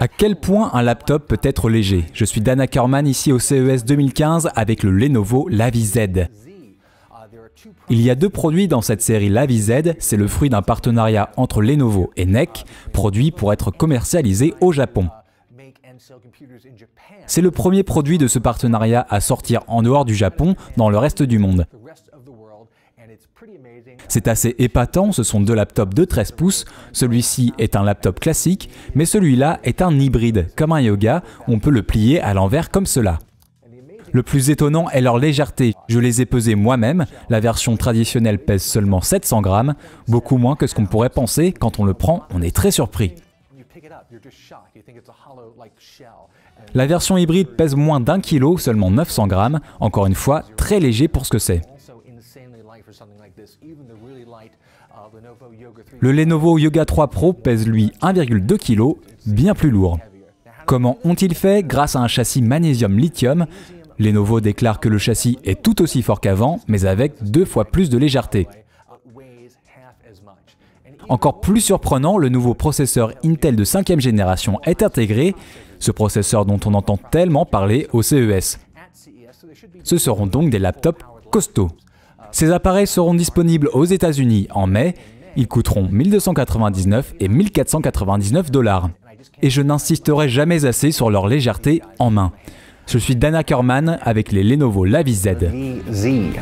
À quel point un laptop peut être léger Je suis Dana Kerman ici au CES 2015 avec le Lenovo Lavi Z. Il y a deux produits dans cette série Lavi Z, c'est le fruit d'un partenariat entre Lenovo et NEC, produit pour être commercialisé au Japon. C'est le premier produit de ce partenariat à sortir en dehors du Japon dans le reste du monde. C'est assez épatant, ce sont deux laptops de 13 pouces, celui-ci est un laptop classique, mais celui-là est un hybride, comme un yoga, on peut le plier à l'envers comme cela. Le plus étonnant est leur légèreté. Je les ai pesés moi-même. La version traditionnelle pèse seulement 700 grammes, beaucoup moins que ce qu'on pourrait penser. Quand on le prend, on est très surpris. La version hybride pèse moins d'un kilo, seulement 900 grammes. Encore une fois, très léger pour ce que c'est. Le Lenovo Yoga 3 Pro pèse lui 1,2 kg, bien plus lourd. Comment ont-ils fait Grâce à un châssis magnésium-lithium, Lenovo déclare que le châssis est tout aussi fort qu'avant, mais avec deux fois plus de légèreté. Encore plus surprenant, le nouveau processeur Intel de 5e génération est intégré, ce processeur dont on entend tellement parler au CES. Ce seront donc des laptops costauds. Ces appareils seront disponibles aux États-Unis en mai. Ils coûteront 1299 et 1499 dollars. Et je n'insisterai jamais assez sur leur légèreté en main. Je suis Dana Ackerman avec les Lenovo Lavis Z.